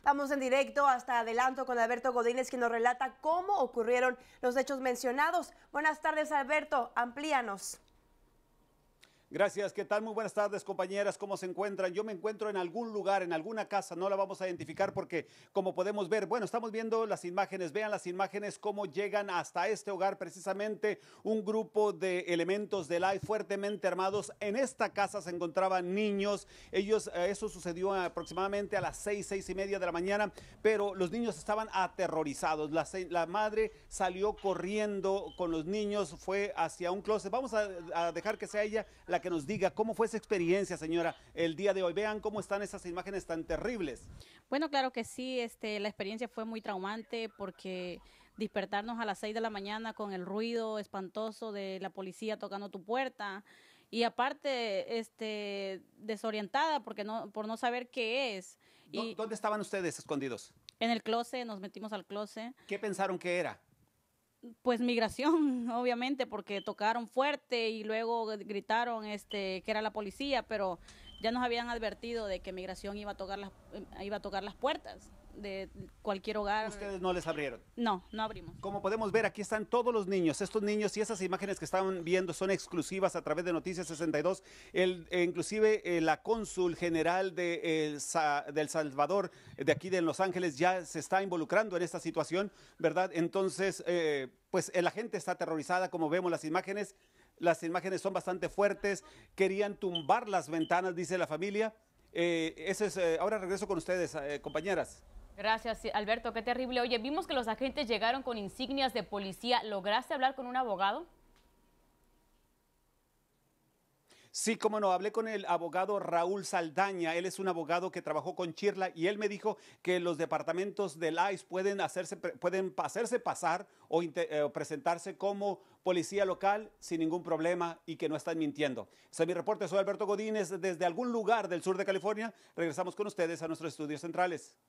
Estamos en directo hasta adelanto con Alberto Godínez, quien nos relata cómo ocurrieron los hechos mencionados. Buenas tardes, Alberto. Amplíanos. Gracias, ¿qué tal? Muy buenas tardes, compañeras, ¿cómo se encuentran? Yo me encuentro en algún lugar, en alguna casa, no la vamos a identificar porque, como podemos ver, bueno, estamos viendo las imágenes, vean las imágenes, cómo llegan hasta este hogar precisamente un grupo de elementos del AI fuertemente armados. En esta casa se encontraban niños, ellos, eh, eso sucedió aproximadamente a las seis, seis y media de la mañana, pero los niños estaban aterrorizados. La, madre salió corriendo con los niños, fue hacia un closet. Vamos a, a dejar que sea ella la que nos diga cómo fue esa experiencia, señora, el día de hoy. Vean cómo están esas imágenes tan terribles. Bueno, claro que sí, este, la experiencia fue muy traumante porque despertarnos a las 6 de la mañana con el ruido espantoso de la policía tocando tu puerta y aparte este desorientada porque no por no saber qué es. y ¿Dónde estaban ustedes escondidos? En el closet, nos metimos al closet. ¿Qué pensaron que era? pues migración, obviamente, porque tocaron fuerte y luego gritaron este que era la policía, pero ya nos habían advertido de que migración iba a tocar las em, iba a tocar las puertas de cualquier hogar. ¿Ustedes no les abrieron? No, no abrimos. Como podemos ver, aquí están todos los niños. Estos niños y esas imágenes que están viendo son exclusivas a través de Noticias 62. El, e inclusive eh, la cónsul general de, eh, del Salvador, de aquí de Los Ángeles, ya se está involucrando en esta situación, ¿verdad? Entonces, eh, pues la gente está aterrorizada, como vemos las imágenes. Las imágenes son bastante fuertes. Querían tumbar las ventanas, dice la familia. ese ahora regreso con ustedes, compañeras. Gracias, Alberto. Qué terrible. Oye, vimos que los agentes llegaron con insignias de policía. ¿Lograste hablar con un abogado? Sí, como no, hablé con el abogado Raúl Saldaña. Él es un abogado que trabajó con Chirla y él me dijo que los departamentos del ICE pueden hacerse, pueden pasar eh, o presentarse como policía local sin ningún problema y que no están mintiendo. Ese es mi reporte. Soy Alberto Godínez desde algún lugar del sur de California. Regresamos con ustedes a nuestros estudios centrales.